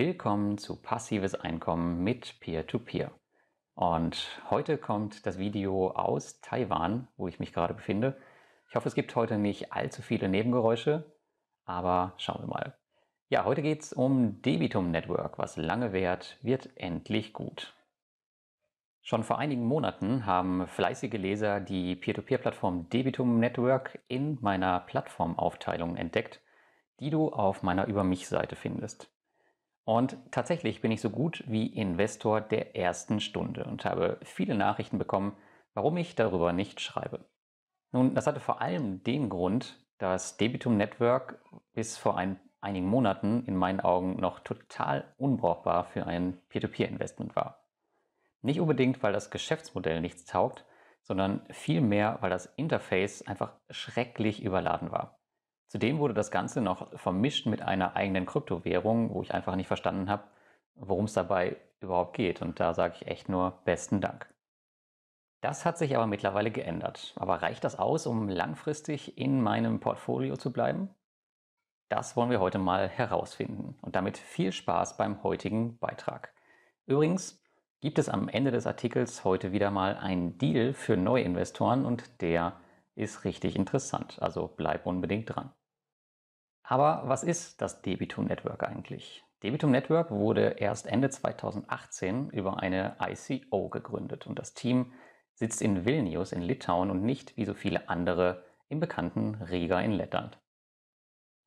Willkommen zu Passives Einkommen mit Peer-to-Peer. -Peer. Und heute kommt das Video aus Taiwan, wo ich mich gerade befinde. Ich hoffe, es gibt heute nicht allzu viele Nebengeräusche, aber schauen wir mal. Ja, heute geht es um Debitum Network. Was lange währt, wird endlich gut. Schon vor einigen Monaten haben fleißige Leser die Peer-to-Peer-Plattform Debitum Network in meiner Plattformaufteilung entdeckt, die du auf meiner Über mich-Seite findest. Und tatsächlich bin ich so gut wie Investor der ersten Stunde und habe viele Nachrichten bekommen, warum ich darüber nicht schreibe. Nun, das hatte vor allem den Grund, dass Debitum Network bis vor ein, einigen Monaten in meinen Augen noch total unbrauchbar für ein Peer-to-Peer-Investment war. Nicht unbedingt, weil das Geschäftsmodell nichts taugt, sondern vielmehr, weil das Interface einfach schrecklich überladen war. Zudem wurde das Ganze noch vermischt mit einer eigenen Kryptowährung, wo ich einfach nicht verstanden habe, worum es dabei überhaupt geht. Und da sage ich echt nur besten Dank. Das hat sich aber mittlerweile geändert. Aber reicht das aus, um langfristig in meinem Portfolio zu bleiben? Das wollen wir heute mal herausfinden. Und damit viel Spaß beim heutigen Beitrag. Übrigens gibt es am Ende des Artikels heute wieder mal einen Deal für Neuinvestoren und der ist richtig interessant. Also bleib unbedingt dran. Aber was ist das Debitum Network eigentlich? Debitum Network wurde erst Ende 2018 über eine ICO gegründet und das Team sitzt in Vilnius in Litauen und nicht wie so viele andere im bekannten Riga in Lettland.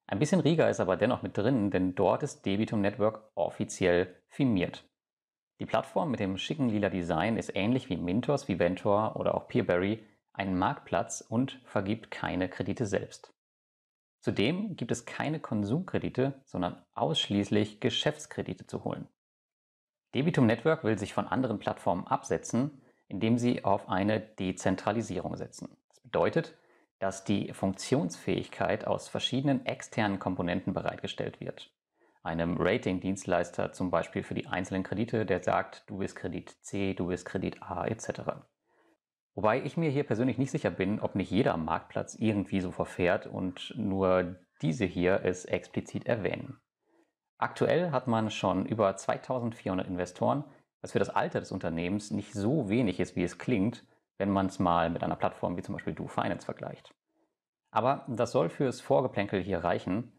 Ein bisschen Riga ist aber dennoch mit drin, denn dort ist Debitum Network offiziell firmiert. Die Plattform mit dem schicken lila Design ist ähnlich wie Mintos, Ventor oder auch Peerberry ein Marktplatz und vergibt keine Kredite selbst. Zudem gibt es keine Konsumkredite, sondern ausschließlich Geschäftskredite zu holen. Debitum Network will sich von anderen Plattformen absetzen, indem sie auf eine Dezentralisierung setzen. Das bedeutet, dass die Funktionsfähigkeit aus verschiedenen externen Komponenten bereitgestellt wird. Einem Rating-Dienstleister zum Beispiel für die einzelnen Kredite, der sagt, du bist Kredit C, du bist Kredit A etc. Wobei ich mir hier persönlich nicht sicher bin, ob nicht jeder Marktplatz irgendwie so verfährt und nur diese hier es explizit erwähnen. Aktuell hat man schon über 2400 Investoren, was für das Alter des Unternehmens nicht so wenig ist, wie es klingt, wenn man es mal mit einer Plattform wie zum Beispiel DoFinance vergleicht. Aber das soll fürs Vorgeplänkel hier reichen.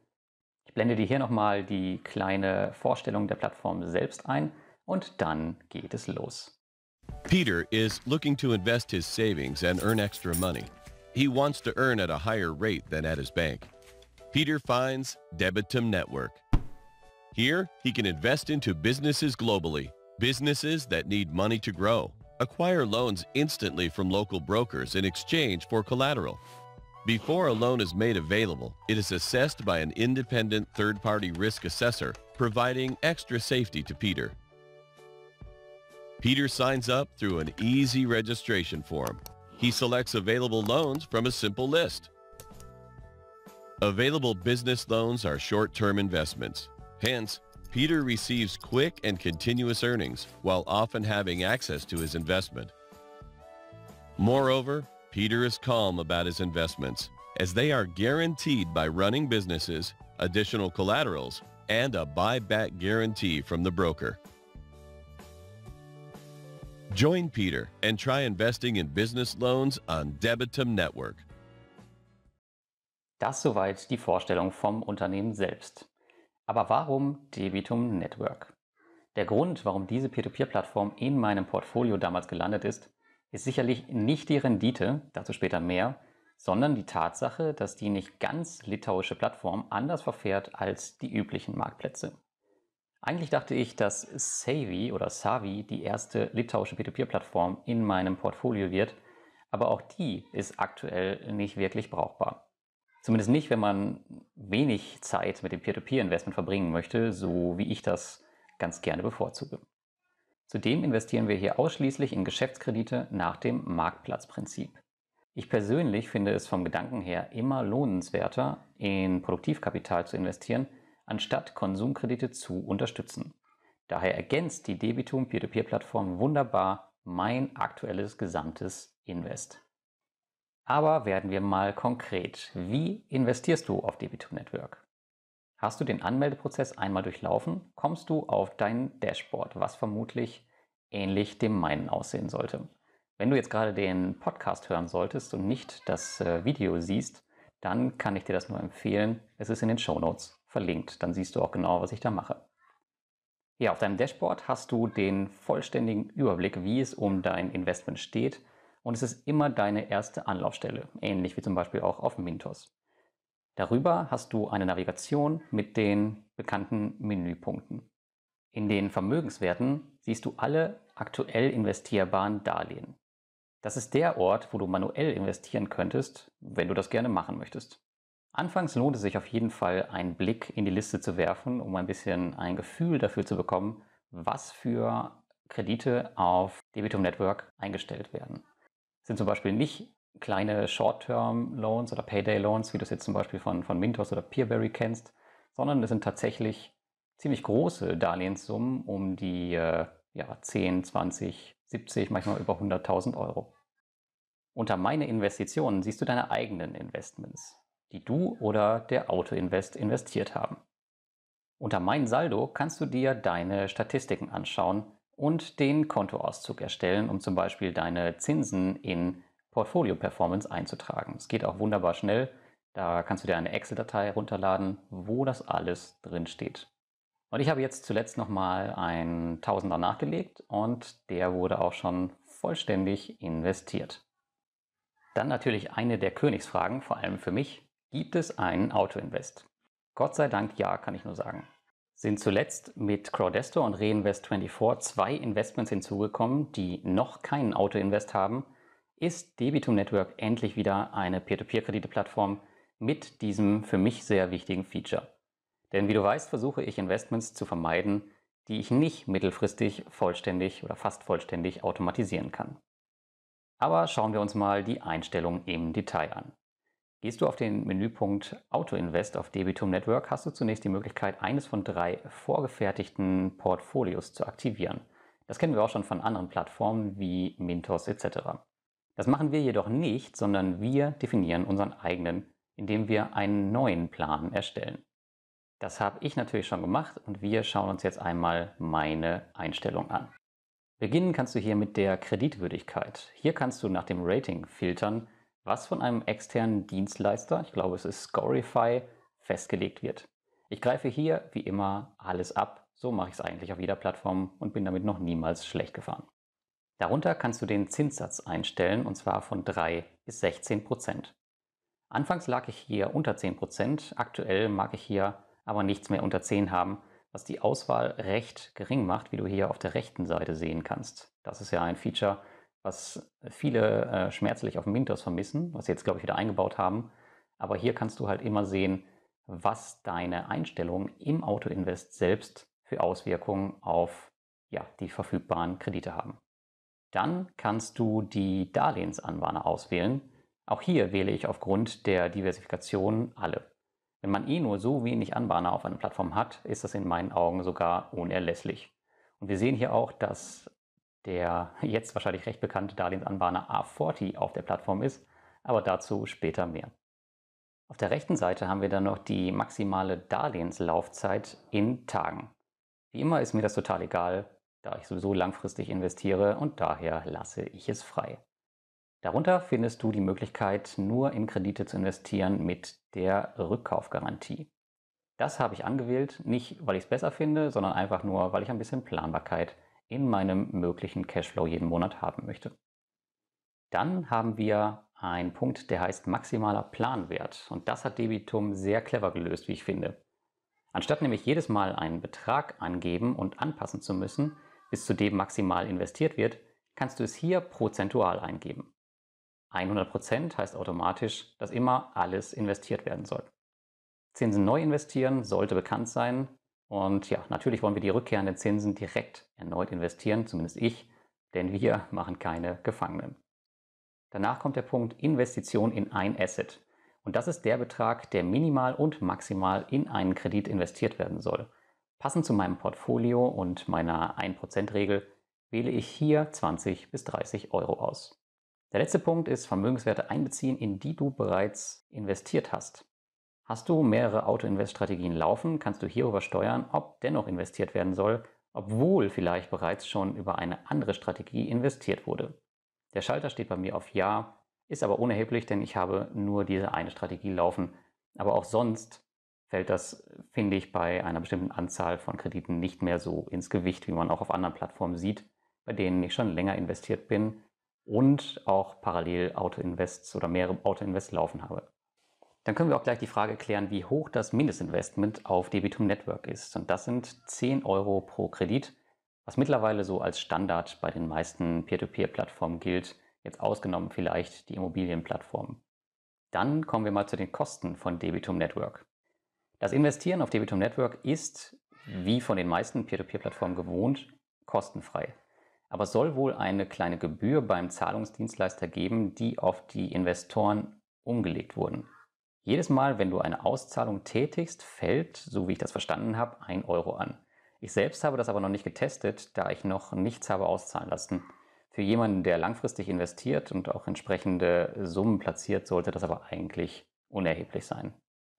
Ich blende dir hier nochmal die kleine Vorstellung der Plattform selbst ein und dann geht es los. Peter is looking to invest his savings and earn extra money. He wants to earn at a higher rate than at his bank. Peter finds Debitum Network. Here, he can invest into businesses globally, businesses that need money to grow, acquire loans instantly from local brokers in exchange for collateral. Before a loan is made available, it is assessed by an independent third-party risk assessor, providing extra safety to Peter. Peter signs up through an easy registration form. He selects available loans from a simple list. Available business loans are short-term investments. Hence, Peter receives quick and continuous earnings while often having access to his investment. Moreover, Peter is calm about his investments as they are guaranteed by running businesses, additional collaterals, and a buyback guarantee from the broker. Join Peter and try investing in business loans on Debitum Network. Das soweit die Vorstellung vom Unternehmen selbst. Aber warum Debitum Network? Der Grund, warum diese Peer-to-Peer-Plattform in meinem Portfolio damals gelandet ist, ist sicherlich nicht die Rendite, dazu später mehr, sondern die Tatsache, dass die nicht ganz litauische Plattform anders verfährt als die üblichen Marktplätze. Eigentlich dachte ich, dass Savi oder Savi die erste litauische p 2 p plattform in meinem Portfolio wird, aber auch die ist aktuell nicht wirklich brauchbar. Zumindest nicht, wenn man wenig Zeit mit dem p 2 p investment verbringen möchte, so wie ich das ganz gerne bevorzuge. Zudem investieren wir hier ausschließlich in Geschäftskredite nach dem Marktplatzprinzip. Ich persönlich finde es vom Gedanken her immer lohnenswerter, in Produktivkapital zu investieren, anstatt Konsumkredite zu unterstützen. Daher ergänzt die Debitum Peer-to-Peer-Plattform wunderbar mein aktuelles gesamtes Invest. Aber werden wir mal konkret. Wie investierst du auf Debitum Network? Hast du den Anmeldeprozess einmal durchlaufen, kommst du auf dein Dashboard, was vermutlich ähnlich dem meinen aussehen sollte. Wenn du jetzt gerade den Podcast hören solltest und nicht das äh, Video siehst, dann kann ich dir das nur empfehlen. Es ist in den Show Notes verlinkt. Dann siehst du auch genau, was ich da mache. Ja, auf deinem Dashboard hast du den vollständigen Überblick, wie es um dein Investment steht. Und es ist immer deine erste Anlaufstelle, ähnlich wie zum Beispiel auch auf Mintos. Darüber hast du eine Navigation mit den bekannten Menüpunkten. In den Vermögenswerten siehst du alle aktuell investierbaren Darlehen. Das ist der Ort, wo du manuell investieren könntest, wenn du das gerne machen möchtest. Anfangs lohnt es sich auf jeden Fall, einen Blick in die Liste zu werfen, um ein bisschen ein Gefühl dafür zu bekommen, was für Kredite auf Debitum Network eingestellt werden. Das sind zum Beispiel nicht kleine Short-Term-Loans oder Payday-Loans, wie du es jetzt zum Beispiel von, von Mintos oder Peerberry kennst, sondern es sind tatsächlich ziemlich große Darlehenssummen um die äh, ja, 10, 20, 70, manchmal über 100.000 Euro. Unter meine Investitionen siehst du deine eigenen Investments die du oder der Autoinvest investiert haben. Unter Mein Saldo kannst du dir deine Statistiken anschauen und den Kontoauszug erstellen, um zum Beispiel deine Zinsen in Portfolio Performance einzutragen. Es geht auch wunderbar schnell. Da kannst du dir eine Excel-Datei runterladen, wo das alles drin steht. Und ich habe jetzt zuletzt nochmal einen Tausender nachgelegt und der wurde auch schon vollständig investiert. Dann natürlich eine der Königsfragen, vor allem für mich. Gibt es einen Autoinvest? Gott sei Dank ja, kann ich nur sagen. Sind zuletzt mit Crowdesto und Reinvest24 zwei Investments hinzugekommen, die noch keinen Autoinvest haben, ist Debitum Network endlich wieder eine Peer-to-Peer-Kredite-Plattform mit diesem für mich sehr wichtigen Feature. Denn wie du weißt, versuche ich Investments zu vermeiden, die ich nicht mittelfristig vollständig oder fast vollständig automatisieren kann. Aber schauen wir uns mal die Einstellung im Detail an. Gehst du auf den Menüpunkt Auto Invest auf Debitum Network, hast du zunächst die Möglichkeit, eines von drei vorgefertigten Portfolios zu aktivieren. Das kennen wir auch schon von anderen Plattformen wie Mintos etc. Das machen wir jedoch nicht, sondern wir definieren unseren eigenen, indem wir einen neuen Plan erstellen. Das habe ich natürlich schon gemacht und wir schauen uns jetzt einmal meine Einstellung an. Beginnen kannst du hier mit der Kreditwürdigkeit. Hier kannst du nach dem Rating filtern, was von einem externen Dienstleister, ich glaube es ist Scorify, festgelegt wird. Ich greife hier wie immer alles ab, so mache ich es eigentlich auf jeder Plattform und bin damit noch niemals schlecht gefahren. Darunter kannst du den Zinssatz einstellen und zwar von 3 bis 16 Prozent. Anfangs lag ich hier unter 10 Prozent, aktuell mag ich hier aber nichts mehr unter 10 haben, was die Auswahl recht gering macht, wie du hier auf der rechten Seite sehen kannst. Das ist ja ein Feature, was viele äh, schmerzlich auf dem Mintos vermissen, was sie jetzt, glaube ich, wieder eingebaut haben. Aber hier kannst du halt immer sehen, was deine Einstellungen im Autoinvest selbst für Auswirkungen auf ja, die verfügbaren Kredite haben. Dann kannst du die Darlehensanwarner auswählen. Auch hier wähle ich aufgrund der Diversifikation alle. Wenn man eh nur so wenig Anbahner auf einer Plattform hat, ist das in meinen Augen sogar unerlässlich. Und wir sehen hier auch, dass der jetzt wahrscheinlich recht bekannte Darlehensanbahner A40 auf der Plattform ist, aber dazu später mehr. Auf der rechten Seite haben wir dann noch die maximale Darlehenslaufzeit in Tagen. Wie immer ist mir das total egal, da ich sowieso langfristig investiere und daher lasse ich es frei. Darunter findest du die Möglichkeit, nur in Kredite zu investieren mit der Rückkaufgarantie. Das habe ich angewählt, nicht weil ich es besser finde, sondern einfach nur, weil ich ein bisschen Planbarkeit in meinem möglichen Cashflow jeden Monat haben möchte. Dann haben wir einen Punkt, der heißt maximaler Planwert. Und das hat Debitum sehr clever gelöst, wie ich finde. Anstatt nämlich jedes Mal einen Betrag angeben und anpassen zu müssen, bis zu dem maximal investiert wird, kannst du es hier prozentual eingeben. 100% heißt automatisch, dass immer alles investiert werden soll. Zinsen neu investieren sollte bekannt sein, und ja, natürlich wollen wir die rückkehrenden Zinsen direkt erneut investieren, zumindest ich, denn wir machen keine Gefangenen. Danach kommt der Punkt Investition in ein Asset. Und das ist der Betrag, der minimal und maximal in einen Kredit investiert werden soll. Passend zu meinem Portfolio und meiner 1%-Regel wähle ich hier 20 bis 30 Euro aus. Der letzte Punkt ist Vermögenswerte einbeziehen, in die du bereits investiert hast. Hast du mehrere Auto-Invest-Strategien laufen, kannst du hierüber steuern, ob dennoch investiert werden soll, obwohl vielleicht bereits schon über eine andere Strategie investiert wurde. Der Schalter steht bei mir auf Ja, ist aber unerheblich, denn ich habe nur diese eine Strategie laufen. Aber auch sonst fällt das, finde ich, bei einer bestimmten Anzahl von Krediten nicht mehr so ins Gewicht, wie man auch auf anderen Plattformen sieht, bei denen ich schon länger investiert bin und auch parallel Autoinvests oder mehrere Autoinvests laufen habe. Dann können wir auch gleich die Frage klären, wie hoch das Mindestinvestment auf Debitum Network ist. Und das sind 10 Euro pro Kredit, was mittlerweile so als Standard bei den meisten Peer-to-Peer-Plattformen gilt, jetzt ausgenommen vielleicht die Immobilienplattformen. Dann kommen wir mal zu den Kosten von Debitum Network. Das Investieren auf Debitum Network ist, wie von den meisten Peer-to-Peer-Plattformen gewohnt, kostenfrei. Aber es soll wohl eine kleine Gebühr beim Zahlungsdienstleister geben, die auf die Investoren umgelegt wurden. Jedes Mal, wenn du eine Auszahlung tätigst, fällt, so wie ich das verstanden habe, ein Euro an. Ich selbst habe das aber noch nicht getestet, da ich noch nichts habe auszahlen lassen. Für jemanden, der langfristig investiert und auch entsprechende Summen platziert, sollte das aber eigentlich unerheblich sein.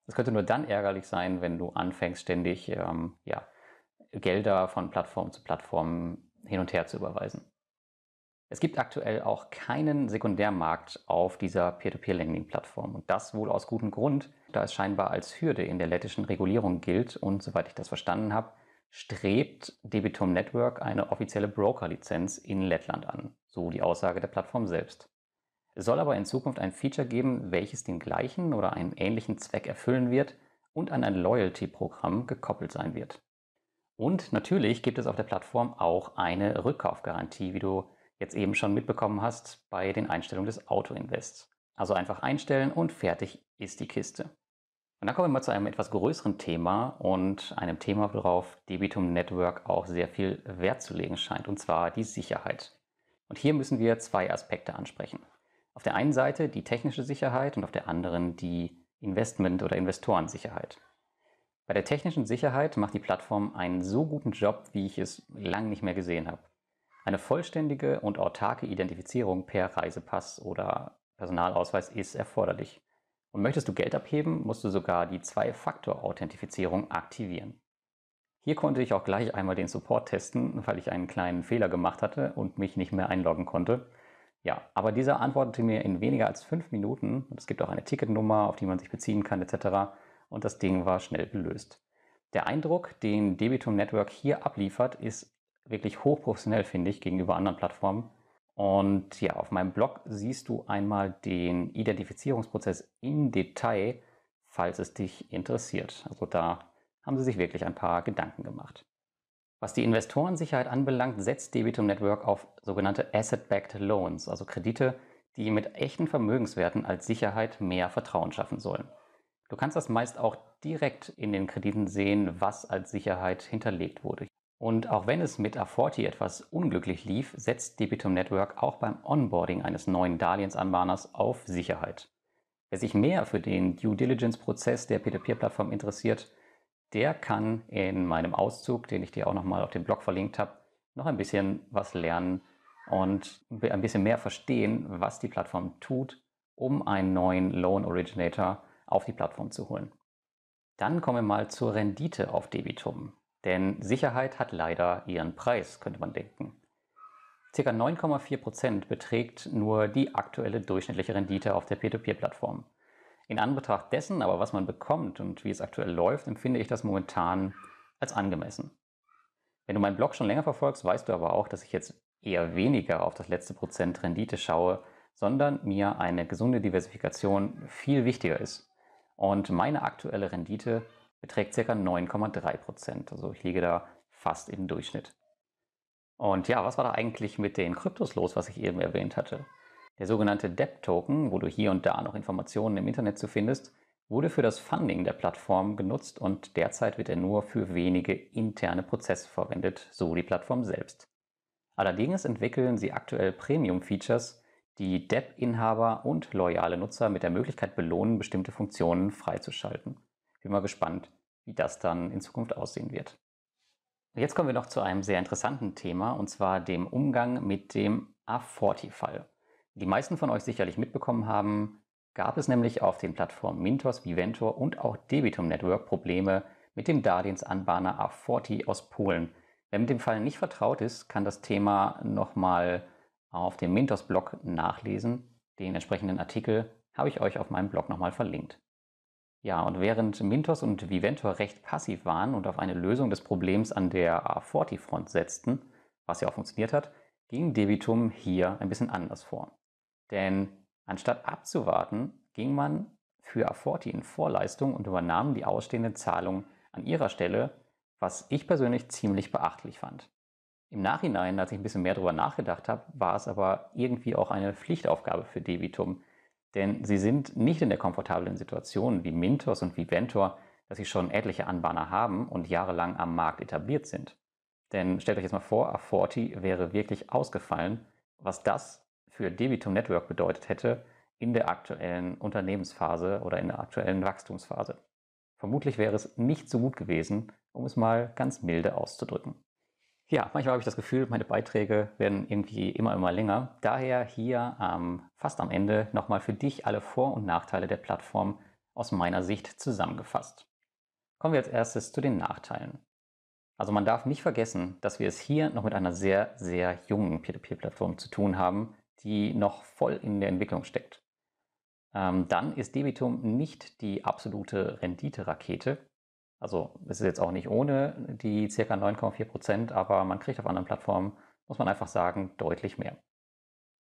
Es könnte nur dann ärgerlich sein, wenn du anfängst, ständig ähm, ja, Gelder von Plattform zu Plattform hin und her zu überweisen. Es gibt aktuell auch keinen Sekundärmarkt auf dieser Peer-to-Peer-Lending-Plattform und das wohl aus gutem Grund, da es scheinbar als Hürde in der lettischen Regulierung gilt und soweit ich das verstanden habe, strebt Debitum Network eine offizielle Broker-Lizenz in Lettland an, so die Aussage der Plattform selbst. Es soll aber in Zukunft ein Feature geben, welches den gleichen oder einen ähnlichen Zweck erfüllen wird und an ein Loyalty-Programm gekoppelt sein wird. Und natürlich gibt es auf der Plattform auch eine Rückkaufgarantie, wie du jetzt eben schon mitbekommen hast bei den Einstellungen des Auto-Invests. Also einfach einstellen und fertig ist die Kiste. Und dann kommen wir mal zu einem etwas größeren Thema und einem Thema, worauf Debitum Network auch sehr viel Wert zu legen scheint, und zwar die Sicherheit. Und hier müssen wir zwei Aspekte ansprechen. Auf der einen Seite die technische Sicherheit und auf der anderen die Investment- oder Investorensicherheit. Bei der technischen Sicherheit macht die Plattform einen so guten Job, wie ich es lange nicht mehr gesehen habe. Eine vollständige und autarke Identifizierung per Reisepass oder Personalausweis ist erforderlich. Und möchtest du Geld abheben, musst du sogar die Zwei-Faktor-Authentifizierung aktivieren. Hier konnte ich auch gleich einmal den Support testen, weil ich einen kleinen Fehler gemacht hatte und mich nicht mehr einloggen konnte. Ja, aber dieser antwortete mir in weniger als fünf Minuten und es gibt auch eine Ticketnummer, auf die man sich beziehen kann etc. Und das Ding war schnell gelöst. Der Eindruck, den Debitum Network hier abliefert, ist wirklich hochprofessionell, finde ich, gegenüber anderen Plattformen. Und ja, auf meinem Blog siehst du einmal den Identifizierungsprozess im Detail, falls es dich interessiert. Also da haben sie sich wirklich ein paar Gedanken gemacht. Was die Investorensicherheit anbelangt, setzt Debitum Network auf sogenannte Asset-Backed Loans, also Kredite, die mit echten Vermögenswerten als Sicherheit mehr Vertrauen schaffen sollen. Du kannst das meist auch direkt in den Krediten sehen, was als Sicherheit hinterlegt wurde. Und auch wenn es mit Aforti etwas unglücklich lief, setzt Debitum Network auch beim Onboarding eines neuen Darlehensanbahners auf Sicherheit. Wer sich mehr für den Due Diligence-Prozess der Peer-to-Peer-Plattform interessiert, der kann in meinem Auszug, den ich dir auch nochmal auf dem Blog verlinkt habe, noch ein bisschen was lernen und ein bisschen mehr verstehen, was die Plattform tut, um einen neuen Loan Originator auf die Plattform zu holen. Dann kommen wir mal zur Rendite auf Debitum. Denn Sicherheit hat leider ihren Preis, könnte man denken. Circa 9,4% beträgt nur die aktuelle durchschnittliche Rendite auf der p 2 p plattform In Anbetracht dessen aber, was man bekommt und wie es aktuell läuft, empfinde ich das momentan als angemessen. Wenn du meinen Blog schon länger verfolgst, weißt du aber auch, dass ich jetzt eher weniger auf das letzte Prozent Rendite schaue, sondern mir eine gesunde Diversifikation viel wichtiger ist. Und meine aktuelle Rendite beträgt ca. 9,3 Prozent. Also ich liege da fast im Durchschnitt. Und ja, was war da eigentlich mit den Kryptos los, was ich eben erwähnt hatte? Der sogenannte DEP-Token, wo du hier und da noch Informationen im Internet zu findest, wurde für das Funding der Plattform genutzt und derzeit wird er nur für wenige interne Prozesse verwendet, so die Plattform selbst. Allerdings entwickeln sie aktuell Premium-Features, die DEP-Inhaber und loyale Nutzer mit der Möglichkeit belohnen, bestimmte Funktionen freizuschalten. Bin mal gespannt, wie das dann in Zukunft aussehen wird. Jetzt kommen wir noch zu einem sehr interessanten Thema und zwar dem Umgang mit dem A40-Fall. Die meisten von euch sicherlich mitbekommen haben, gab es nämlich auf den Plattformen Mintos, Viventor und auch Debitum Network Probleme mit dem Darlehensanbahner A40 aus Polen. Wer mit dem Fall nicht vertraut ist, kann das Thema nochmal auf dem Mintos-Blog nachlesen. Den entsprechenden Artikel habe ich euch auf meinem Blog nochmal verlinkt. Ja, und während Mintos und Viventor recht passiv waren und auf eine Lösung des Problems an der A40-Front setzten, was ja auch funktioniert hat, ging Debitum hier ein bisschen anders vor. Denn anstatt abzuwarten, ging man für A40 in Vorleistung und übernahm die ausstehende Zahlung an ihrer Stelle, was ich persönlich ziemlich beachtlich fand. Im Nachhinein, als ich ein bisschen mehr darüber nachgedacht habe, war es aber irgendwie auch eine Pflichtaufgabe für Debitum, denn sie sind nicht in der komfortablen Situation wie Mintos und wie Ventor, dass sie schon etliche Anbahner haben und jahrelang am Markt etabliert sind. Denn stellt euch jetzt mal vor, A40 wäre wirklich ausgefallen, was das für Debitum Network bedeutet hätte in der aktuellen Unternehmensphase oder in der aktuellen Wachstumsphase. Vermutlich wäre es nicht so gut gewesen, um es mal ganz milde auszudrücken. Ja, manchmal habe ich das Gefühl, meine Beiträge werden irgendwie immer, immer länger. Daher hier ähm, fast am Ende nochmal für dich alle Vor- und Nachteile der Plattform aus meiner Sicht zusammengefasst. Kommen wir als erstes zu den Nachteilen. Also man darf nicht vergessen, dass wir es hier noch mit einer sehr, sehr jungen Peer-to-Peer-Plattform zu tun haben, die noch voll in der Entwicklung steckt. Ähm, dann ist Debitum nicht die absolute Rendite-Rakete, also es ist jetzt auch nicht ohne die ca. 9,4 Prozent, aber man kriegt auf anderen Plattformen, muss man einfach sagen, deutlich mehr.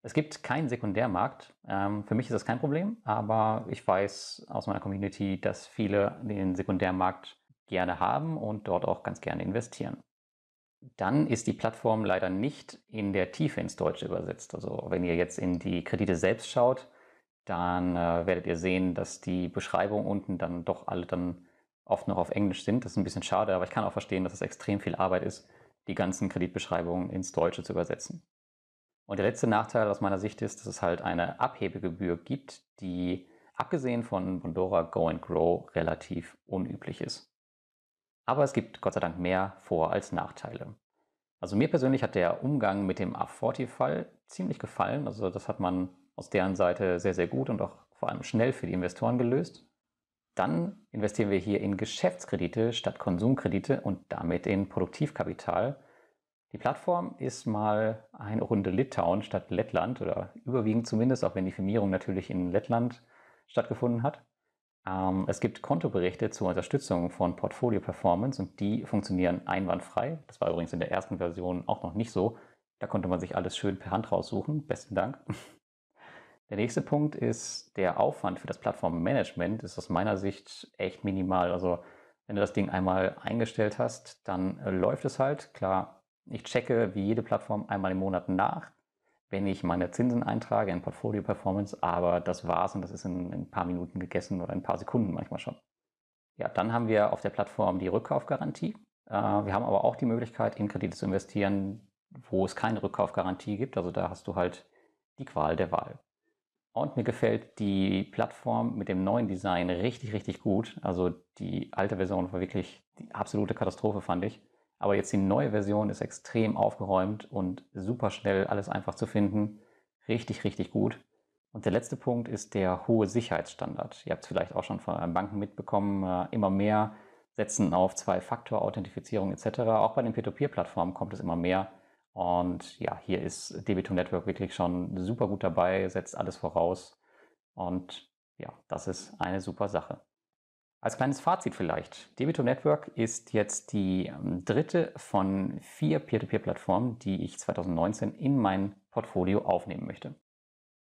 Es gibt keinen Sekundärmarkt. Ähm, für mich ist das kein Problem, aber ich weiß aus meiner Community, dass viele den Sekundärmarkt gerne haben und dort auch ganz gerne investieren. Dann ist die Plattform leider nicht in der Tiefe ins Deutsche übersetzt. Also wenn ihr jetzt in die Kredite selbst schaut, dann äh, werdet ihr sehen, dass die Beschreibung unten dann doch alle dann oft noch auf Englisch sind. Das ist ein bisschen schade, aber ich kann auch verstehen, dass es extrem viel Arbeit ist, die ganzen Kreditbeschreibungen ins Deutsche zu übersetzen. Und der letzte Nachteil aus meiner Sicht ist, dass es halt eine Abhebegebühr gibt, die abgesehen von Bondora Go and Grow relativ unüblich ist. Aber es gibt Gott sei Dank mehr Vor- als Nachteile. Also mir persönlich hat der Umgang mit dem A40-Fall ziemlich gefallen. Also das hat man aus deren Seite sehr, sehr gut und auch vor allem schnell für die Investoren gelöst. Dann investieren wir hier in Geschäftskredite statt Konsumkredite und damit in Produktivkapital. Die Plattform ist mal eine Runde Litauen statt Lettland oder überwiegend zumindest, auch wenn die Firmierung natürlich in Lettland stattgefunden hat. Ähm, es gibt Kontoberichte zur Unterstützung von Portfolio Performance und die funktionieren einwandfrei. Das war übrigens in der ersten Version auch noch nicht so. Da konnte man sich alles schön per Hand raussuchen. Besten Dank. Der nächste Punkt ist, der Aufwand für das Plattformmanagement ist aus meiner Sicht echt minimal. Also wenn du das Ding einmal eingestellt hast, dann äh, läuft es halt. Klar, ich checke wie jede Plattform einmal im Monat nach, wenn ich meine Zinsen eintrage in Portfolio Performance, aber das war's und das ist in, in ein paar Minuten gegessen oder in ein paar Sekunden manchmal schon. Ja, dann haben wir auf der Plattform die Rückkaufgarantie. Äh, wir haben aber auch die Möglichkeit, in Kredite zu investieren, wo es keine Rückkaufgarantie gibt. Also da hast du halt die Qual der Wahl. Und mir gefällt die Plattform mit dem neuen Design richtig, richtig gut. Also die alte Version war wirklich die absolute Katastrophe, fand ich. Aber jetzt die neue Version ist extrem aufgeräumt und super schnell alles einfach zu finden. Richtig, richtig gut. Und der letzte Punkt ist der hohe Sicherheitsstandard. Ihr habt es vielleicht auch schon von Banken mitbekommen. Äh, immer mehr setzen auf Zwei-Faktor-Authentifizierung etc. Auch bei den Peer-to-Peer-Plattformen kommt es immer mehr und ja, hier ist DB2 Network wirklich schon super gut dabei, setzt alles voraus. Und ja, das ist eine super Sache. Als kleines Fazit vielleicht. DB2 Network ist jetzt die ähm, dritte von vier Peer-to-Peer-Plattformen, die ich 2019 in mein Portfolio aufnehmen möchte.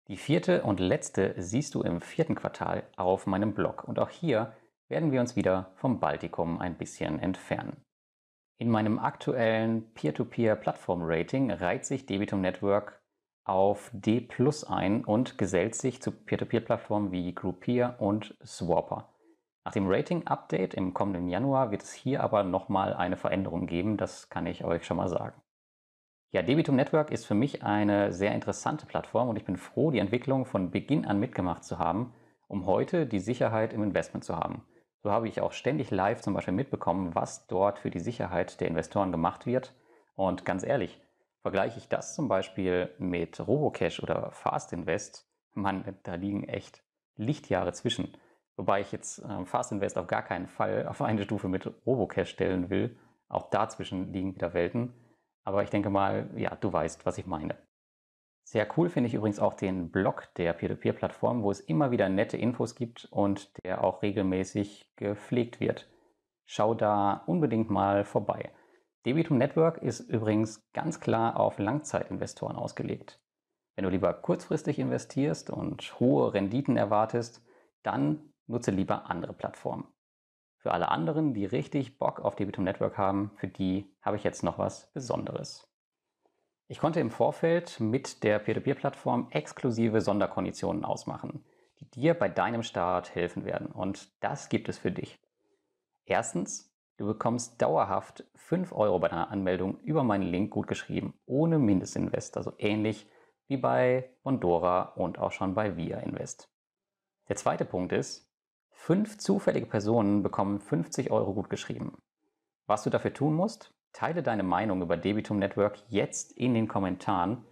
Die vierte und letzte siehst du im vierten Quartal auf meinem Blog. Und auch hier werden wir uns wieder vom Baltikum ein bisschen entfernen. In meinem aktuellen Peer-to-Peer-Plattform-Rating reiht sich Debitum Network auf D Plus ein und gesellt sich zu Peer-to-Peer-Plattformen wie Groupier und Swapper. Nach dem Rating-Update im kommenden Januar wird es hier aber nochmal eine Veränderung geben, das kann ich euch schon mal sagen. Ja, Debitum Network ist für mich eine sehr interessante Plattform und ich bin froh, die Entwicklung von Beginn an mitgemacht zu haben, um heute die Sicherheit im Investment zu haben. So habe ich auch ständig live zum Beispiel mitbekommen, was dort für die Sicherheit der Investoren gemacht wird. Und ganz ehrlich, vergleiche ich das zum Beispiel mit Robocash oder Fast Invest, man, da liegen echt Lichtjahre zwischen. Wobei ich jetzt ähm, Fast Invest auf gar keinen Fall auf eine Stufe mit Robocash stellen will. Auch dazwischen liegen wieder Welten. Aber ich denke mal, ja, du weißt, was ich meine. Sehr cool finde ich übrigens auch den Blog der Peer-to-Peer-Plattform, wo es immer wieder nette Infos gibt und der auch regelmäßig gepflegt wird. Schau da unbedingt mal vorbei. Debitum Network ist übrigens ganz klar auf Langzeitinvestoren ausgelegt. Wenn du lieber kurzfristig investierst und hohe Renditen erwartest, dann nutze lieber andere Plattformen. Für alle anderen, die richtig Bock auf Debitum Network haben, für die habe ich jetzt noch was Besonderes. Ich konnte im Vorfeld mit der Peer-to-Peer-Plattform exklusive Sonderkonditionen ausmachen, die dir bei deinem Start helfen werden. Und das gibt es für dich. Erstens, du bekommst dauerhaft 5 Euro bei deiner Anmeldung über meinen Link gutgeschrieben, ohne Mindestinvest, also ähnlich wie bei Bondora und auch schon bei Via Invest. Der zweite Punkt ist, fünf zufällige Personen bekommen 50 Euro gutgeschrieben. Was du dafür tun musst, Teile deine Meinung über Debitum Network jetzt in den Kommentaren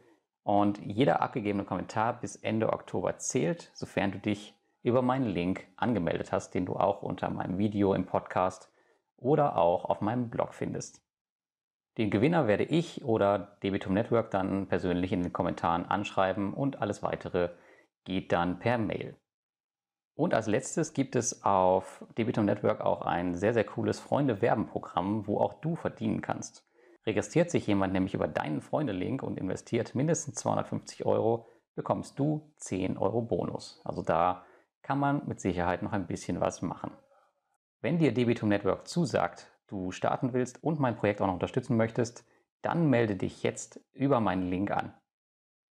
und jeder abgegebene Kommentar bis Ende Oktober zählt, sofern du dich über meinen Link angemeldet hast, den du auch unter meinem Video im Podcast oder auch auf meinem Blog findest. Den Gewinner werde ich oder Debitum Network dann persönlich in den Kommentaren anschreiben und alles weitere geht dann per Mail. Und als letztes gibt es auf Debitum Network auch ein sehr, sehr cooles Freunde-Werben-Programm, wo auch du verdienen kannst. Registriert sich jemand nämlich über deinen Freunde-Link und investiert mindestens 250 Euro, bekommst du 10 Euro Bonus. Also da kann man mit Sicherheit noch ein bisschen was machen. Wenn dir Debitum Network zusagt, du starten willst und mein Projekt auch noch unterstützen möchtest, dann melde dich jetzt über meinen Link an.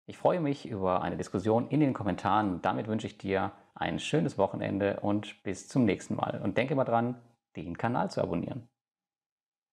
Ich freue mich über eine Diskussion in den Kommentaren. und Damit wünsche ich dir ein schönes Wochenende und bis zum nächsten Mal. Und denke mal dran, den Kanal zu abonnieren.